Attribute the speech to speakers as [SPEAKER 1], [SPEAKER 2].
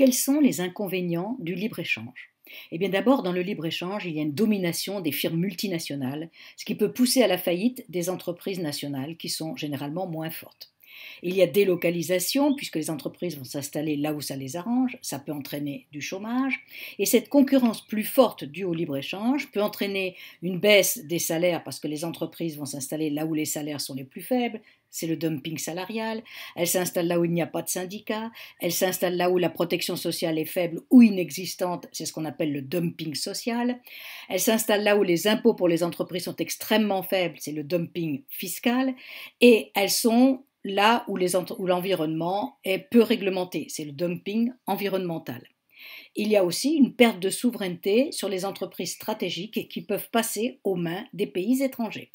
[SPEAKER 1] Quels sont les inconvénients du libre-échange eh bien d'abord, dans le libre-échange, il y a une domination des firmes multinationales, ce qui peut pousser à la faillite des entreprises nationales qui sont généralement moins fortes. Il y a délocalisation, puisque les entreprises vont s'installer là où ça les arrange, ça peut entraîner du chômage, et cette concurrence plus forte due au libre-échange peut entraîner une baisse des salaires, parce que les entreprises vont s'installer là où les salaires sont les plus faibles, c'est le dumping salarial, elles s'installent là où il n'y a pas de syndicats, elles s'installent là où la protection sociale est faible ou inexistante, c'est ce qu'on appelle le dumping social, elles s'installent là où les impôts pour les entreprises sont extrêmement faibles, c'est le dumping fiscal, et elles sont là où l'environnement est peu réglementé, c'est le dumping environnemental. Il y a aussi une perte de souveraineté sur les entreprises stratégiques qui peuvent passer aux mains des pays étrangers.